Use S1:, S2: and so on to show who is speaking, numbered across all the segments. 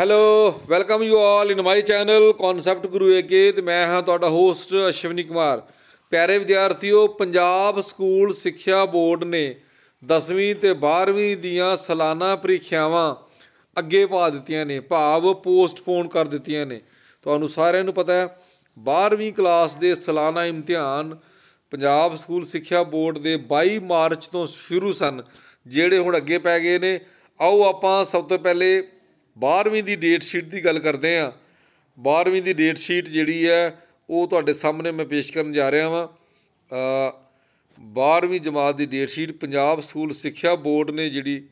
S1: hello welcome you all in my channel concept guru AK ਤੇ ਮੈਂ ਹਾਂ ਤੁਹਾਡਾ ਹੋਸਟ ਅਸ਼ਵਨੀ ਕੁਮਾਰ ਪਿਆਰੇ ਵਿਦਿਆਰਥੀਓ ਪੰਜਾਬ ਸਕੂਲ ਸਿੱਖਿਆ ਬੋਰਡ ਨੇ 10ਵੀਂ ਤੇ 12ਵੀਂ ਦੀਆਂ ਸਾਲਾਨਾ ਪ੍ਰੀਖਿਆਵਾਂ ਅੱਗੇ ਪਾ ਦਿੱਤੀਆਂ ਨੇ ਭਾਵ ਪੋਸਟਪੋਨ ਕਰ ਦਿੱਤੀਆਂ ਨੇ ਤੁਹਾਨੂੰ ਸਾਰਿਆਂ ਨੂੰ ਪਤਾ ਹੈ 12ਵੀਂ ਕਲਾਸ ਦੇ ਸਾਲਾਨਾ ਇਮਤਿਹਾਨ ਪੰਜਾਬ ਸਕੂਲ ਸਿੱਖਿਆ ਬੋਰਡ ਦੇ 22 ਮਾਰਚ ਤੋਂ ਸ਼ੁਰੂ ਸਨ ਜਿਹੜੇ ਹੁਣ ਅੱਗੇ ਪੈ ਗਏ ਨੇ ਆਓ ਆਪਾਂ ਸਭ ਤੋਂ ਪਹਿਲੇ 12ਵੀਂ ਦੀ ਡੇਟ ਸ਼ੀਟ ਦੀ ਗੱਲ ਕਰਦੇ ਆ 12ਵੀਂ ਦੀ ਡੇਟ ਸ਼ੀਟ ਜਿਹੜੀ ਹੈ ਉਹ ਤੁਹਾਡੇ ਸਾਹਮਣੇ ਮੈਂ ਪੇਸ਼ ਕਰਨ ਜਾ ਰਿਹਾ ਹਾਂ ਆ 12ਵੀਂ ਜਮਾਤ ਦੀ ਡੇਟ ਸ਼ੀਟ ਪੰਜਾਬ ਸਕੂਲ ਸਿੱਖਿਆ ਬੋਰਡ ਨੇ ਜਿਹੜੀ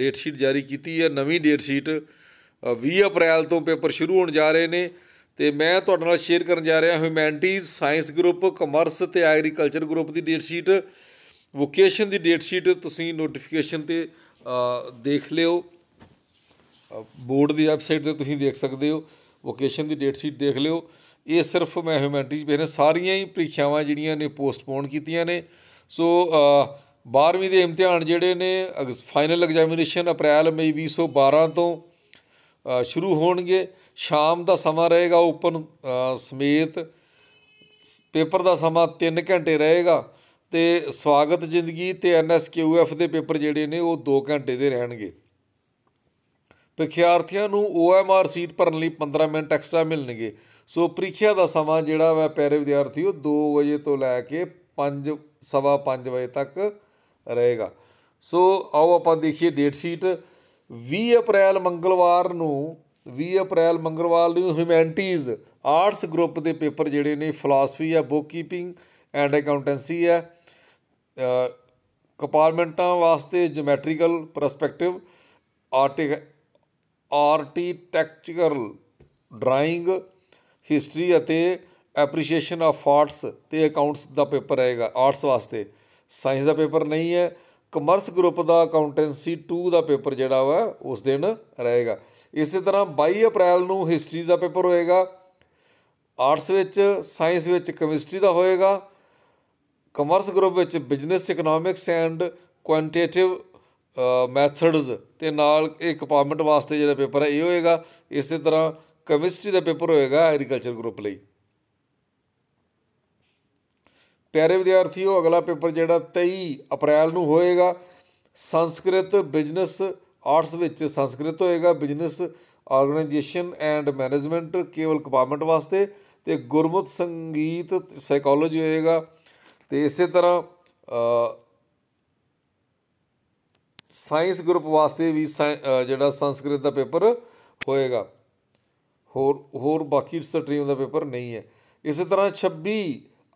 S1: ਡੇਟ ਸ਼ੀਟ ਜਾਰੀ ਕੀਤੀ ਹੈ ਨਵੀਂ ਡੇਟ ਸ਼ੀਟ 20 ਅਪ੍ਰੈਲ ਤੋਂ ਪੇਪਰ ਸ਼ੁਰੂ ਹੋਣ ਜਾ ਰਹੇ ਨੇ ਤੇ ਮੈਂ ਤੁਹਾਡੇ ਨਾਲ ਸ਼ੇਅਰ ਕਰਨ ਜਾ ਰਿਹਾ ਹਿਊਮੈਨਿਟੀਜ਼ ਸਾਇੰਸ ਗਰੁੱਪ ਕਮਰਸ ਤੇ ਐਗਰੀਕਲਚਰ ਗਰੁੱਪ ਦੀ ਡੇਟ ਸ਼ੀਟ ਵੋਕੇਸ਼ਨ ਦੀ ਡੇਟ ਸ਼ੀਟ ਤੁਸੀਂ ਨੋਟੀਫਿਕੇਸ਼ਨ ਤੇ ਦੇਖ ਲਿਓ ਬੋਰਡ ਦੀ ਵੈਬਸਾਈਟ ਤੇ ਤੁਸੀਂ ਦੇਖ ਸਕਦੇ ਹੋ ਵੋਕੇਸ਼ਨ ਦੀ ਡੇਟ ਸ਼ੀਟ ਦੇਖ ਲਿਓ ਇਹ ਸਿਰਫ ਮੈਂ ਹਿਊਮੈਨਿਟੀਜ਼ ਪੇ ਨੇ ਸਾਰੀਆਂ ਹੀ ਪ੍ਰੀਖਿਆਵਾਂ ਜਿਹੜੀਆਂ ਨੇ ਪੋਸਟਪੋਨ ਕੀਤੀਆਂ ਨੇ ਸੋ 12ਵੀਂ ਦੇ ਇਮਤਿਹਾਨ ਜਿਹੜੇ ਨੇ ਫਾਈਨਲ ਐਗਜ਼ਾਮੀਨੇਸ਼ਨ ਅਪ੍ਰੈਲ ਮਈ 2012 ਤੋਂ ਸ਼ੁਰੂ ਹੋਣਗੇ ਸ਼ਾਮ ਦਾ ਸਮਾਂ ਰਹੇਗਾ ਓਪਨ ਸਮੇਤ ਪੇਪਰ ਦਾ ਸਮਾਂ 3 ਘੰਟੇ ਰਹੇਗਾ ਤੇ ਸਵਾਗਤ ਜ਼ਿੰਦਗੀ ਤੇ ਐਨਐਸਕਿਊਐਫ ਦੇ ਪੇਪਰ ਜਿਹੜੇ ਨੇ ਉਹ 2 ਘੰਟੇ ਦੇ ਰਹਿਣਗੇ ਪ੍ਰੀਖਿਆਰਥੀਆਂ ਨੂੰ OMR ਸੀਟ ਭਰਨ ਲਈ 15 ਮਿੰਟ ਐਕਸਟਰਾ ਮਿਲਣਗੇ ਸੋ ਪ੍ਰੀਖਿਆ ਦਾ ਸਮਾਂ ਜਿਹੜਾ ਵਾ ਪੈਰੇ ਵਿਦਿਆਰਥੀ ਉਹ 2 ਵਜੇ ਤੋਂ ਲੈ ਕੇ 5 ਸਵਾ 5 ਵਜੇ ਤੱਕ ਰਹੇਗਾ ਸੋ ਆਓ ਆਪਾਂ ਦੇਖੀਏ ਡੇਟ ਸ਼ੀਟ 20 ਅਪ੍ਰੈਲ ਮੰਗਲਵਾਰ ਨੂੰ 20 ਅਪ੍ਰੈਲ ਮੰਗਲਵਾਰ ਨੂੰ ਹਿਊਮੈਨਿਟੀਜ਼ ਆਰਟਸ ਗਰੁੱਪ ਦੇ ਪੇਪਰ ਜਿਹੜੇ ਨੇ ਫਿਲਾਸਫੀ ਆ ਬੁੱਕ ਕੀਪਿੰਗ ਐਂਡ ਅਕਾਊਂਟੈਂਸੀ ਆ ਕੰਪਾਰਟਮੈਂਟਾਂ ਵਾਸਤੇ ਜਿਓਮੈਟ੍ਰੀਕਲ ਪਰਸਪੈਕਟਿਵ ਆਰਟਿਕ ਆਰਕੀਟੈਕਚਰਲ ਡਰਾਇੰਗ ਹਿਸਟਰੀ ਅਤੇ ਐਪਰੀਸ਼ੀਏਸ਼ਨ ਆਫ ਆਰਟਸ ਤੇ ਅਕਾਊਂਟਸ ਦਾ ਪੇਪਰ ਆਏਗਾ ਆਰਟਸ ਵਾਸਤੇ ਸਾਇੰਸ ਦਾ ਪੇਪਰ ਨਹੀਂ ਹੈ ਕਮਰਸ ਗਰੁੱਪ ਦਾ ਅਕਾਊਂਟੈਂਸੀ 2 ਦਾ ਪੇਪਰ ਜਿਹੜਾ ਵਾ ਉਸ ਦਿਨ ਰਹੇਗਾ ਇਸੇ ਤਰ੍ਹਾਂ 22 ਅਪ੍ਰੈਲ ਨੂੰ ਹਿਸਟਰੀ ਦਾ ਪੇਪਰ ਹੋਏਗਾ ਆਰਟਸ ਵਿੱਚ ਸਾਇੰਸ ਵਿੱਚ ਕੈਮਿਸਟਰੀ ਦਾ ਹੋਏਗਾ ਕਮਰਸ ਗਰੁੱਪ ਵਿੱਚ business economics and quantitative methods ਤੇ ਨਾਲ ਇਹ ਕੰਪਾਰਟਮੈਂਟ ਵਾਸਤੇ ਜਿਹੜਾ ਪੇਪਰ ਹੈ ਇਹ ਹੋਏਗਾ ਇਸੇ ਤਰ੍ਹਾਂ ਕੈਮਿਸਟਰੀ ਦਾ ਪੇਪਰ ਹੋਏਗਾ ਐਗਰੀਕਲਚਰ ਗਰੁੱਪ ਲਈ ਪਿਆਰੇ ਵਿਦਿਆਰਥੀਓ ਅਗਲਾ ਪੇਪਰ ਜਿਹੜਾ 23 ਅਪ੍ਰੈਲ ਨੂੰ ਹੋਏਗਾ ਸੰਸਕ੍ਰਿਤ ਬਿਜ਼ਨਸ ਆਰਟਸ ਵਿੱਚ ਸੰਸਕ੍ਰਿਤ ਹੋਏਗਾ ਬਿਜ਼ਨਸ ਆਰਗੇਨਾਈਜੇਸ਼ਨ ਐਂਡ ਮੈਨੇਜਮੈਂਟ ਕੇਵਲ ਕੰਪਾਰਟਮੈਂਟ ਵਾਸਤੇ ਤੇ ਗੁਰਮਤ ਸੰਗੀਤ ਸਾਈਕੋਲੋਜੀ ਹੋਏਗਾ ਤੇ ਇਸੇ ਤਰ੍ਹਾਂ ਸਾਇੰਸ ਗਰੁੱਪ ਵਾਸਤੇ ਵੀ ਜਿਹੜਾ ਸੰਸਕ੍ਰਿਤ ਦਾ ਪੇਪਰ ਹੋਏਗਾ ਹੋਰ ਹੋਰ ਬਾਕੀ ਸਟਰੀਮ ਦਾ ਪੇਪਰ ਨਹੀਂ ਹੈ ਇਸੇ ਤਰ੍ਹਾਂ 26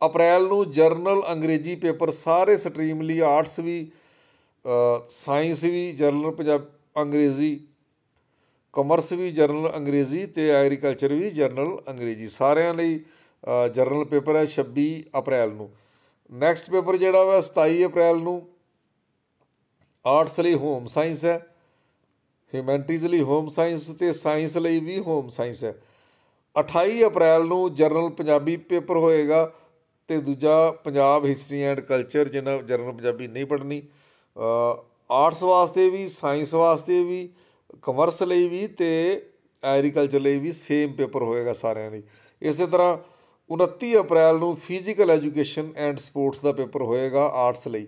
S1: ਅਪ੍ਰੈਲ ਨੂੰ ਜਰਨਲ ਅੰਗਰੇਜ਼ੀ ਪੇਪਰ ਸਾਰੇ ਸਟਰੀਮ ਲਈ ਆਰਟਸ ਵੀ ਸਾਇੰਸ ਵੀ ਜਰਨਲ ਪੰਜਾਬ ਅੰਗਰੇਜ਼ੀ ਕਮਰਸ ਵੀ ਜਰਨਲ ਅੰਗਰੇਜ਼ੀ ਤੇ ਐਗਰੀਕਲਚਰ ਵੀ ਜਰਨਲ ਅੰਗਰੇਜ਼ੀ ਸਾਰਿਆਂ ਲਈ ਜਰਨਲ ਪੇਪਰ ਹੈ 26 ਅਪ੍ਰੈਲ ਨੂੰ ਨੈਕਸਟ ਪੇਪਰ ਜਿਹੜਾ ਵਾ 27 ਅਪ੍ਰੈਲ ਨੂੰ ਆਰਟਸ ਲਈ ਹੋਮ ਸਾਇੰਸ ਹੈ ਹਿਊਮੈਨਿਟੀਜ਼ ਲਈ ਹੋਮ ਸਾਇੰਸ ਤੇ ਸਾਇੰਸ ਲਈ ਵੀ ਹੋਮ ਸਾਇੰਸ ਹੈ 28 ਅਪ੍ਰੈਲ ਨੂੰ ਜਰਨਲ ਪੰਜਾਬੀ ਪੇਪਰ ਹੋਏਗਾ ਤੇ ਦੂਜਾ ਪੰਜਾਬ ਹਿਸਟਰੀ ਐਂਡ ਕਲਚਰ ਜਿਹਨਾਂ ਜਰਨਲ ਪੰਜਾਬੀ ਨਹੀਂ ਪੜ੍ਹਨੀ ਆਰਟਸ ਵਾਸਤੇ ਵੀ ਸਾਇੰਸ ਵਾਸਤੇ ਵੀ ਕਮਰਸ ਲਈ ਵੀ ਤੇ ਐਗਰੀਕਲਚਰ ਲਈ ਵੀ ਸੇਮ ਪੇਪਰ ਹੋਏਗਾ ਸਾਰਿਆਂ ਲਈ ਇਸੇ ਤਰ੍ਹਾਂ 29 ਅਪ੍ਰੈਲ ਨੂੰ ਫਿਜ਼ੀਕਲ ਐਜੂਕੇਸ਼ਨ ਐਂਡ ਸਪੋਰਟਸ ਦਾ ਪੇਪਰ ਹੋਏਗਾ ਆਰਟਸ ਲਈ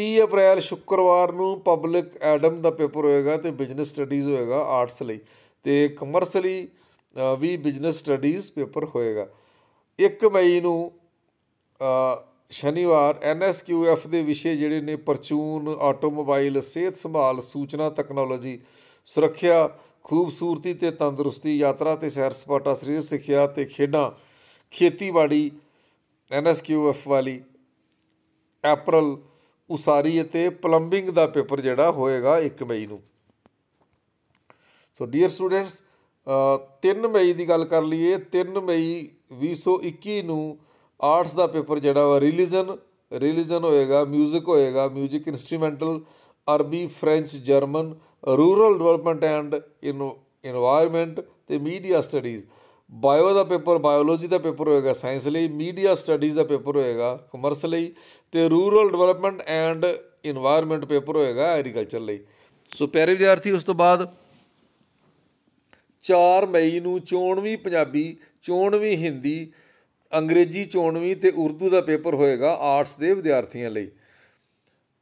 S1: 30 ਅਪ੍ਰੈਲ ਸ਼ੁੱਕਰਵਾਰ ਨੂੰ ਪਬਲਿਕ ਐਡਮ ਦਾ ਪੇਪਰ ਹੋਏਗਾ ਤੇ ਬਿਜ਼ਨਸ ਸਟੱਡੀਜ਼ ਹੋਏਗਾ ਆਰਟਸ ਲਈ ਤੇ ਕਮਰਸ ਲਈ ਵੀ ਬਿਜ਼ਨਸ ਸਟੱਡੀਜ਼ ਪੇਪਰ ਹੋਏਗਾ 1 ਮਈ ਨੂੰ ਸ਼ਨੀਵਾਰ ਐਨਐਸਕਿਊਐਫ ਦੇ ਵਿਸ਼ੇ ਜਿਹੜੇ ਨੇ ਪਰਚੂਨ ਆਟੋਮੋਬਾਈਲ ਸਿਹਤ ਸੰਭਾਲ ਸੂਚਨਾ ਟੈਕਨੋਲੋਜੀ ਸੁਰੱਖਿਆ ਖੂਬਸੂਰਤੀ ਤੇ ਤੰਦਰੁਸਤੀ ਯਾਤਰਾ ਤੇ ਸੈਰ ਸਪਾਟਾ ਸਰੀਰ ਸਿੱਖਿਆ ਤੇ ਖੇਡਾਂ ਖੇਤੀਬਾੜੀ ਐਨਐਸਕਿਊਐਫ ਵਾਲੀ ਅਪ੍ਰੈਲ ਉਸਾਰੀ ਅਤੇ ਪਲੰਬਿੰਗ ਦਾ ਪੇਪਰ ਜਿਹੜਾ ਹੋਏਗਾ 1 ਮਈ ਨੂੰ ਸੋ ਡੀਅਰ ਸਟੂਡੈਂਟਸ 3 ਮਈ ਦੀ ਗੱਲ ਕਰ ਲਈਏ 3 ਮਈ 2021 ਨੂੰ ਆਰਟਸ ਦਾ ਪੇਪਰ ਜਿਹੜਾ ਵਾ ਰਿਲੀਜਨ ਰਿਲੀਜਨ ਹੋਏਗਾ 뮤직 ਹੋਏਗਾ 뮤직 ਇਨਸਟਰੂਮੈਂਟਲ ਅਰਬੀ French German rural development and environment ਤੇ ਮੀਡੀਆ ਸਟੱਡੀਜ਼ ਬਾਇਓ ਦਾ ਪੇਪਰ ਬਾਇਓਲੋਜੀ ਦਾ ਪੇਪਰ ਹੋਏਗਾ ਸਾਇੰਸ ਲਈ ਮੀਡੀਆ ਸਟੱਡੀਜ਼ ਦਾ ਪੇਪਰ ਹੋਏਗਾ ਕਮਰਸ ਲਈ ਤੇ rural development and environment paper ਹੋਏਗਾ ਐਗਰੀਕਲਚਰ ਲਈ ਸੋ ਪਿਆਰੇ ਵਿਦਿਆਰਥੀ ਉਸ ਤੋਂ ਬਾਅਦ 4 ਮਈ ਨੂੰ 94ਵੀਂ ਪੰਜਾਬੀ 94ਵੀਂ ਹਿੰਦੀ ਅੰਗਰੇਜ਼ੀ 94ਵੀਂ ਤੇ ਉਰਦੂ ਦਾ ਪੇਪਰ ਹੋਏਗਾ ਆਰਟਸ ਦੇ ਵਿਦਿਆਰਥੀਆਂ ਲਈ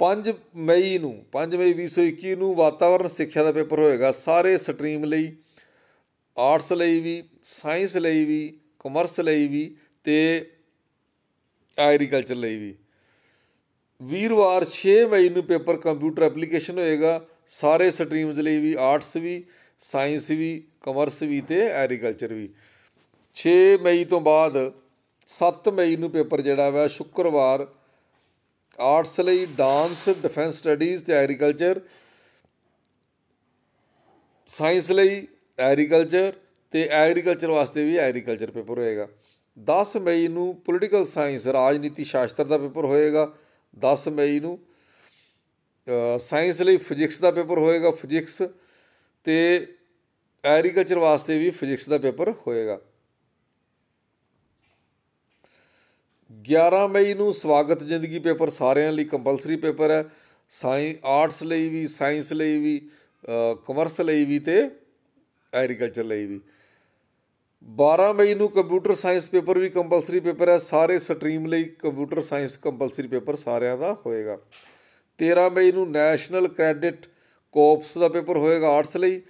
S1: 5 ਮਈ ਨੂੰ 5 ਮਈ 2021 ਨੂੰ ਵਾਤਾਵਰਣ ਸਿੱਖਿਆ ਦਾ ਪੇਪਰ ਹੋਏਗਾ ਸਾਰੇ ਸਟਰੀਮ ਲਈ ਆਰਟਸ ਲਈ ਵੀ ਸਾਇੰਸ ਲਈ ਵੀ ਕਮਰਸ ਲਈ ਵੀ ਤੇ ਐਗਰੀਕਲਚਰ ਲਈ ਵੀ ਵੀਰਵਾਰ 6 ਮਈ ਨੂੰ ਪੇਪਰ ਕੰਪਿਊਟਰ ਐਪਲੀਕੇਸ਼ਨ ਹੋਏਗਾ ਸਾਰੇ ਸਟਰੀਮਸ ਲਈ ਵੀ ਆਰਟਸ ਵੀ ਸਾਇੰਸ ਵੀ ਕਮਰਸ ਵੀ ਤੇ ਐਗਰੀਕਲਚਰ ਵੀ 6 ਮਈ ਤੋਂ ਬਾਅਦ 7 ਮਈ ਨੂੰ ਪੇਪਰ ਜਿਹੜਾ ਹੈ ਸ਼ੁੱਕਰਵਾਰ ਆਰਟਸ ਲਈ ਡਾਂਸ ਡਿਫੈਂਸ ਸਟੱਡੀਜ਼ ਤੇ ਐਗਰੀਕਲਚਰ ਸਾਇੰਸ ਲਈ ਐਗਰੀਕਲਚਰ ਤੇ ਐਗਰੀਕਲਚਰ ਵਾਸਤੇ ਵੀ ਐਗਰੀਕਲਚਰ ਪੇਪਰ ਹੋਏਗਾ 10 ਮਈ ਨੂੰ ਪੋਲੀਟੀਕਲ ਸਾਇੰਸ ਰਾਜਨੀਤੀ ਸ਼ਾਸਤਰ ਦਾ ਪੇਪਰ ਹੋਏਗਾ 10 ਮਈ ਨੂੰ ਸਾਇੰਸ ਲਈ ਫਿਜ਼ਿਕਸ ਦਾ ਪੇਪਰ ਹੋਏਗਾ ਫਿਜ਼ਿਕਸ ਤੇ ਐਗਰੀਕਲਚਰ ਵਾਸਤੇ ਵੀ ਫਿਜ਼ਿਕਸ ਦਾ ਪੇਪਰ ਹੋਏਗਾ 11 ਮਈ ਨੂੰ ਸਵਾਗਤ ਜ਼ਿੰਦਗੀ ਪੇਪਰ ਸਾਰਿਆਂ ਲਈ ਕੰਪਲਸਰੀ ਪੇਪਰ ਹੈ ਸਾਇੰਸ ਆਰਟਸ ਲਈ ਵੀ ਸਾਇੰਸ ਲਈ ਵੀ ਕਮਰਸ ਲਈ ਵੀ ਤੇ ਐਗਰੀਕਲਚਰ ਲਈ ਵੀ 12 ਮਈ ਨੂੰ ਕੰਪਿਊਟਰ ਸਾਇੰਸ ਪੇਪਰ ਵੀ ਕੰਪਲਸਰੀ ਪੇਪਰ ਹੈ ਸਾਰੇ ਸਟਰੀਮ ਲਈ ਕੰਪਿਊਟਰ ਸਾਇੰਸ ਕੰਪਲਸਰੀ ਪੇਪਰ ਸਾਰਿਆਂ ਦਾ ਹੋਏਗਾ 13 ਮਈ ਨੂੰ ਨੈਸ਼ਨਲ ਕ੍ਰੈਡਿਟ ਕੋਪਸ ਦਾ ਪੇਪਰ ਹੋਏਗਾ ਆਰਟਸ ਲਈ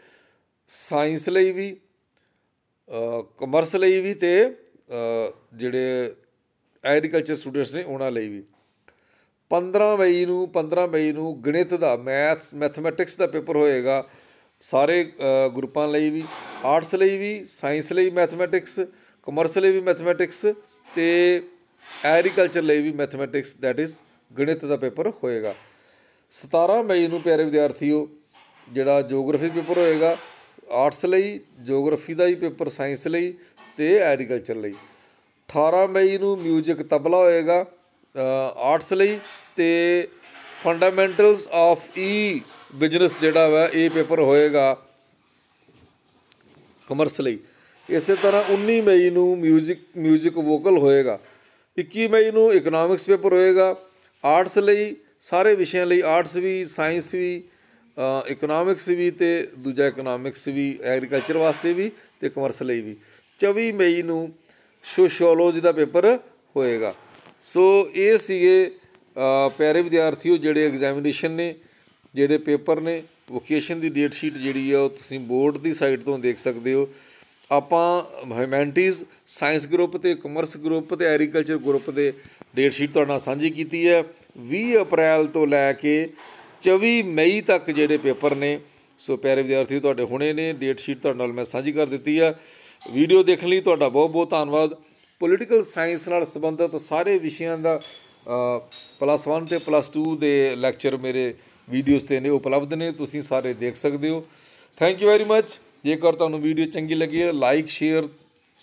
S1: ਸਾਇੰਸ ਲਈ ਵੀ ਕਮਰਸ ਲਈ ਵੀ ਤੇ ਜਿਹੜੇ ਐਗਰੀਕਲਚਰ ਸਟੂਡੈਂਟਸ ਨੇ ਉਹਨਾਂ ਲਈ ਵੀ 15 ਮਈ ਨੂੰ 15 ਮਈ ਨੂੰ ਗਣਿਤ ਦਾ ਮੈਥ ਮੈਥਮੈਟਿਕਸ ਦਾ ਪੇਪਰ ਹੋਏਗਾ ਸਾਰੇ ਗਰੁੱਪਾਂ ਲਈ ਵੀ ਆਰਟਸ ਲਈ ਵੀ ਸਾਇੰਸ ਲਈ ਮੈਥਮੈਟਿਕਸ ਕਮਰਸ ਲਈ ਵੀ ਮੈਥਮੈਟਿਕਸ ਤੇ ਐਗਰੀਕਲਚਰ ਲਈ ਵੀ ਮੈਥਮੈਟਿਕਸ ਥੈਟ ਇਜ਼ ਗਣਿਤ ਦਾ ਪੇਪਰ ਹੋਏਗਾ 17 ਮਈ ਨੂੰ ਪਿਆਰੇ ਵਿਦਿਆਰਥੀਓ ਜਿਹੜਾ ਜੀਓਗ੍ਰਾਫੀ ਪੇਪਰ ਹੋਏਗਾ ਆਰਟਸ ਲਈ ਜੀਓਗ੍ਰਾਫੀ ਦਾ ਹੀ ਪੇਪਰ ਸਾਇੰਸ ਲਈ ਤੇ ਐਗਰੀਕਲਚਰ ਲਈ 18 ਮਈ ਨੂੰ 뮤직 ਤਬਲਾ ਹੋਏਗਾ ਆਰਟਸ ਲਈ ਤੇ ਫੰਡਾਮੈਂਟਲਸ ਆਫ ਈ ਬਿਜ਼ਨਸ ਜਿਹੜਾ ਵਾ ਇਹ ਪੇਪਰ ਹੋਏਗਾ ਕਮਰਸ ਲਈ ਇਸੇ ਤਰ੍ਹਾਂ 19 ਮਈ ਨੂੰ 뮤직 뮤직 ਵੋਕਲ ਹੋਏਗਾ 21 ਮਈ ਨੂੰ ਇਕਨੋਮਿਕਸ ਪੇਪਰ ਹੋਏਗਾ ਆਰਟਸ ਲਈ ਸਾਰੇ ਵਿਸ਼ਿਆਂ ਲਈ ਆਰਟਸ ਵੀ ਸਾਇੰਸ ਵੀ ਇਕਨੋਮਿਕਸ ਵੀ ਤੇ ਦੂਜਾ ਇਕਨੋਮਿਕਸ ਵੀ ਐਗਰੀਕਲਚਰ ਵਾਸਤੇ ਵੀ ਤੇ ਕਮਰਸ ਲਈ ਵੀ 24 ਮਈ ਨੂੰ ਸੋਸ਼ੀਓਲੋਜੀ ਦਾ ਪੇਪਰ ਹੋਏਗਾ ਸੋ ਇਹ ਸੀਗੇ ਪਿਆਰੇ ਵਿਦਿਆਰਥੀਓ ਜਿਹੜੇ ਐਗਜ਼ਾਮੀਨੇਸ਼ਨ ਨੇ ਜਿਹੜੇ ਪੇਪਰ ਨੇ ਵੋਕੇਸ਼ਨ ਦੀ ਡੇਟ ਸ਼ੀਟ ਜਿਹੜੀ ਆ ਉਹ ਤੁਸੀਂ ਬੋਰਡ ਦੀ ਸਾਈਟ ਤੋਂ ਦੇਖ ਸਕਦੇ ਹੋ ਆਪਾਂ ਹਿਊਮੈਨਿਟੀਜ਼ ਸਾਇੰਸ ਗਰੁੱਪ ਤੇ ਕਮਰਸ ਗਰੁੱਪ ਤੇ ਐਗਰੀਕਲਚਰ ਗਰੁੱਪ ਦੇ ਡੇਟ ਸ਼ੀਟ ਤੁਹਾਡੇ ਨਾਲ ਸਾਂਝੀ ਕੀਤੀ ਹੈ 20 ਅਪ੍ਰੈਲ ਤੋਂ ਲੈ ਕੇ 24 ਮਈ ਤੱਕ ਜਿਹੜੇ ਪੇਪਰ ਨੇ ਸੋ ਪਿਆਰੇ ਵਿਦਿਆਰਥੀ ਤੁਹਾਡੇ ਹੁਣੇ ਨੇ ਡੇਟ ਸ਼ੀਟ ਤੁਹਾਡੇ ਨਾਲ ਮੈਂ ਸਾਂਝੀ ਕਰ ਦਿੱਤੀ ਆ ਵੀਡੀਓ ਦੇਖਣ ਲਈ ਤੁਹਾਡਾ ਬਹੁਤ ਬਹੁਤ ਧੰਨਵਾਦ ਪੋਲੀਟੀਕਲ ਸਾਇੰਸ ਨਾਲ ਸੰਬੰਧਿਤ ਸਾਰੇ ਵਿਸ਼ਿਆਂ ਦਾ ਪਲੱਸ 1 ਤੇ ਪਲੱਸ 2 ਦੇ ਲੈਕਚਰ ਮੇਰੇ ਵੀਡੀਓਜ਼ ਤੇ ਨੇ ਉਪਲਬਧ ਨੇ ਤੁਸੀਂ ਸਾਰੇ ਦੇਖ ਸਕਦੇ ਹੋ ਥੈਂਕ ਯੂ ਵੈਰੀ ਮੱਚ ਜੇਕਰ ਤੁਹਾਨੂੰ ਵੀਡੀਓ ਚੰਗੀ ਲੱਗੀ ਹੈ ਲਾਈਕ ਸ਼ੇਅਰ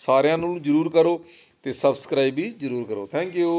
S1: ਸਾਰਿਆਂ ਨੂੰ ਜਰੂਰ ਕਰੋ ਤੇ ਸਬਸਕ੍ਰਾਈਬ ਵੀ ਜਰੂਰ ਕਰੋ ਥੈਂਕ ਯੂ